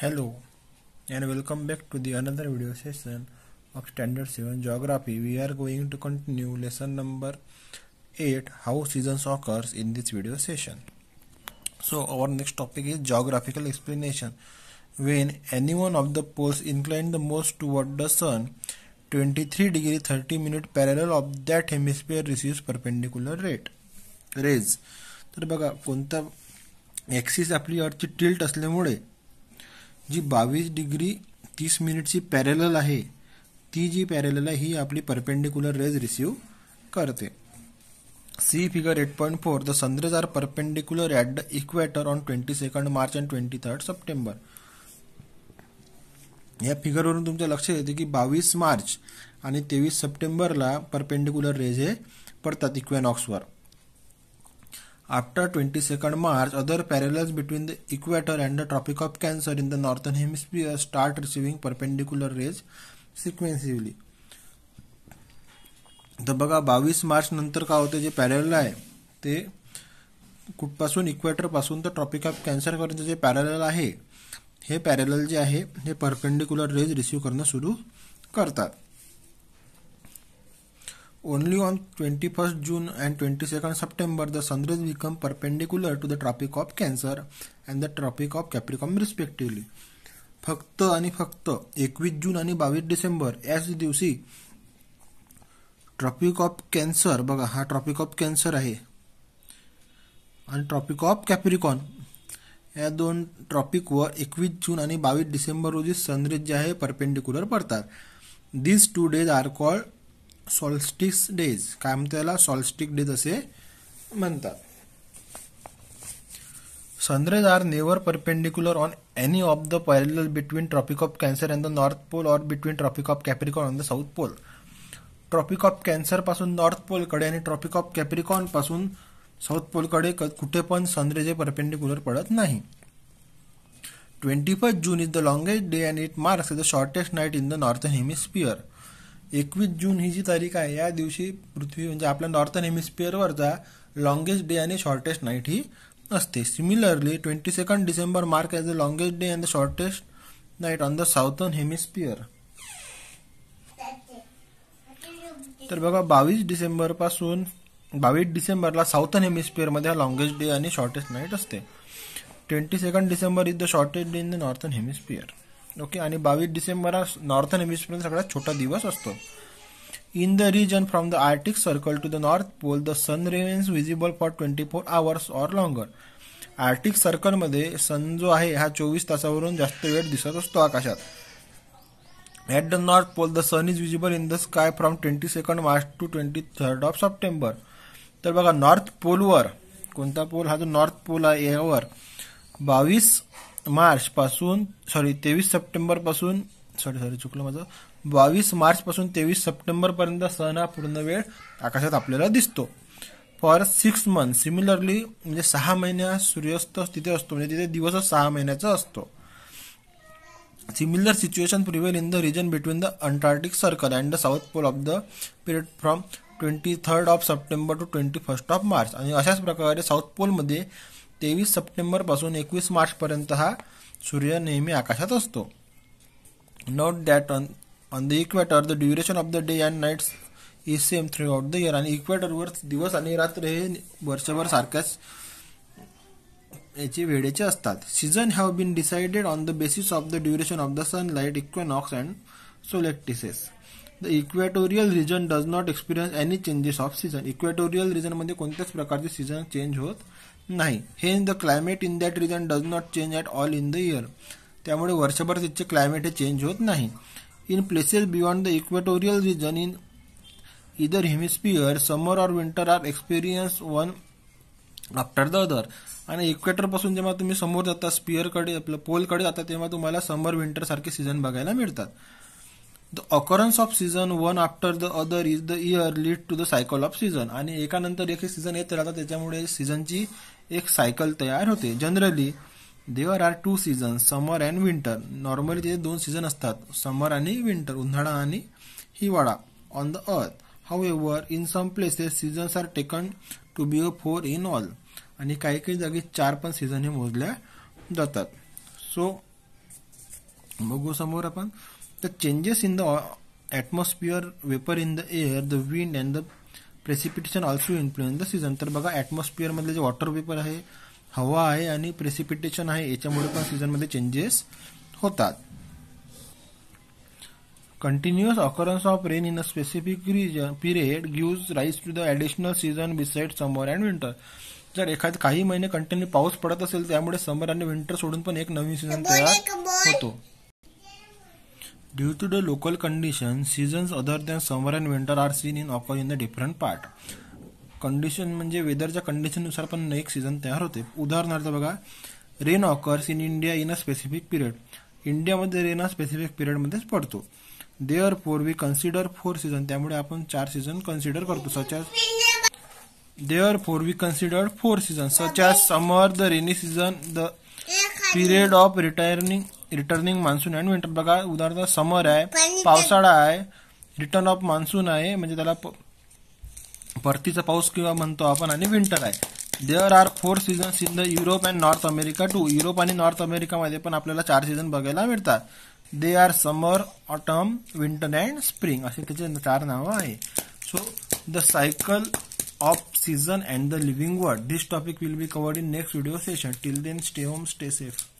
Hello and welcome back to the another video session of standard seven geography we are going to continue lesson number eight how season occurs in this video session so our next topic is geographical explanation when any one of the poles incline the most toward the sun twenty three degree thirty minute parallel of that hemisphere receive perpendicular rate rays तर बघा कोणता axis आपली अर्थ tilt असल्यामुळे जी बावीस degree तीस मिनिटची parallel आहे ती जी पॅरेलल आहे ही आपली परपेंडिक्युलर रेज रिसीव करते see figure eight point four the sun rays are perpendicular at the equator on twenty second March and twenty third September या फिगरवरून तुमच्या लक्षात येते की बावीस मार्च आणि तेवीस सप्टेंबरला परपेंडिक्युलर रेज हे पडतात इक्वेनॉक्सवर after twenty second March other parallel between the equator and the tropic of Cancer in the northern hemisphere start receiving perpendicular rays sequentially तर बघा बावीस मार्च नंतर का होते जे पॅरेल आहे ते कुठपासून इक्वेटरपासून तर ट्रॉपिक ऑफ कॅन्सर जे पॅरेलल आहे हे पॅरेलल जे आहे हे परपेंडिक्युलर रेज रिसीव करणं सुरू करतात Only on 21st June and 22nd September the the rays become perpendicular to the Tropic of Cancer and the Tropic of Capricorn respectively. फक्त आणि फक्त एकवीस जून आणि बावीस डिसेंबर याच दिवशी ट्रॉपिक ऑफ कॅन्सर बघा हा ट्रॉपिक ऑफ कॅन्सर आहे आणि ट्रॉपिक ऑफ कॅप्रिकॉन या दोन ट्रॉपिकवर एकवीस जून आणि बावीस डिसेंबर रोजी सनरेज जे आहे परपेंडिक्युलर पडतात this two days are called solstices days काय म्हणतो याला डेज असे म्हणतात sun rays are never perpendicular on any of the parallel between tropic of Cancer and the north pole or between tropic of Capricorn on the south pole tropic of Cancer पासून north पोलकडे आणि tropic of कॅप्रिकॉन पासून south पोलकडे कुठे पण sun rays perpendicular पडत नाही twenty first June is the longest day and it marks the shortest night in the northern hemisphere एकवीस जून ही जी तारीख आहे या दिवशी पृथ्वी म्हणजे आपल्या नॉर्थन हेमिस्पियरवरचा लॉंगेस्ट डे आणि शॉर्टेस्ट नाईट ही असते similarly twenty second December mark as the longest day and the shortest night on the southern hemisphere तर बघा बावीस डिसेंबरपासून बावीस डिसेंबरला साऊथर्न हेमिस्पियरमध्ये हा लॉंगेस्ट डे आणि शॉर्टेस्ट नाईट असते twenty second December is the shortest day in the northern hemisphere okay आणि बावीस डिसेंबर हा नॉर्थन हेमिस्फिअरचा सगळ्यात छोटा दिवस असतो in the region from the Arctic circle to the north pole the sun remains visible for twenty four hours or longer Arctic सर्कलमध्ये sun जो आहे हा चोवीस तासावरून जास्त वेळ दिसत असतो आकाशात at the north pole the sun is visible in the sky from twenty second March to twenty third of September तर बघा नॉर्थ पोलवर कोणता पोल हा जो नॉर्थ पोल आहे यावर बावीस मार्च पासून सॉरी तेवीस पासून सॉरी सॉरी चुकलं माझं बावीस पासून तेवीस पर्यंत सण हा पूर्ण वेळ आकाशात आपल्याला दिसतो फॉर सिक्स मंथ सिमिलरली म्हणजे सहा महिन्या सूर्यास्त तिथे असतो म्हणजे तिथे दिवस सहा महिन्याचा असतो similar situation prevail in the region between the Antarctic circle and the south pole of the period from twenty third of September to twenty first of March आणि अशाच प्रकारे साऊथ पोलमध्ये तेवीस पासून एकवीस पर्यंत हा सूर्य नेहमी आकाशात असतो note that on on the equator the duration of the day and night is same throughout the year आणि इक्वेटरवर दिवस आणि रात्र हे वर्षभर सारख्याच याचे वेळेचे असतात season have been decided on the basis of the duration of the sunlight equinox and solstices the equatorial region does not experience any changes of season equatorial रिजनमध्ये कोणत्याच प्रकारचे सीझन चेंज होत नाही हे the climate in that region does not change at all in the year त्यामुळे वर्षभर तिथचे climate हे चेंज होत नाही in places beyond the equatorial region in either hemisphere summer or winter are experience one after the other आणि इक्वेटरपासून जेव्हा तुम्ही समोर जाता स्पियरकडे आपलं पोलकडे जाता तेव्हा तुम्हाला समर विंटर सारखे सीझन बघायला मिळतात the occurrence of season one after the other is the year lead to the cycle of season आणि एकानंतर एक सीझन येत राहतात त्याच्यामुळे सीझनची एक सायकल तयार होते generally there are two season summer and winter normally ते दोन सीझन असतात समर आणि विंटर उन्हाळा आणि हिवाळा on the earth however in some places seasons are taken to be a four in all आणि काही काही जागी चार पण सीझन हे मोजल्या जातात सो बघू समोर आपण तर changes in the atmosphere, vapour in the air the wind and the precipitation also influence the season तर बघा ॲटमॉस्फिअरमधले जे वॉटर वेपर आहे हवा आहे आणि प्रेसिपिटेशन आहे याच्यामुळे पण सीझनमध्ये चेंजेस होतात continuous occurrence of rain in a specific region period gives rise to the additional season beside summer and winter जर एखाद्या काही महिने कंटिन्यू पाऊस पडत असेल त्यामुळे समर आणि विंटर सोडून पण एक नवीन सीझन तयार होतो Due to the local condition seasons other than summer and winter are seen in occur in the different part condition म्हणजे वेदरच्या कंडिशननुसार पण एक सीझन तयार होते उदाहरणार्थ बघा rain occurs in India in a specific period इंडियामध्ये रेन अ स्पेसिफिक पिरियडमध्येच पडतो there four we consider four season त्यामुळे आपण चार सीझन कन्सिडर करतो such as there four we consider four season such as summer the rainy season the period of retiring returning monsoon and winter बघा उदाहरणार्थ समर आहे पावसाळा आहे रिटर्न ऑफ मान्सून आहे म्हणजे त्याला परतीचा पाऊस किंवा म्हणतो आपण आणि विंटर आहे there are four seasons in the Europe and North America to Europe आणि नॉर्थ अमेरिकामध्ये पण आपल्याला चार सीझन बघायला मिळतात they are summer autumn winter and spring असे त्याचे चार नावं आहे so the cycle of season and the living word this topic will be covered in next video session till then stay home stay safe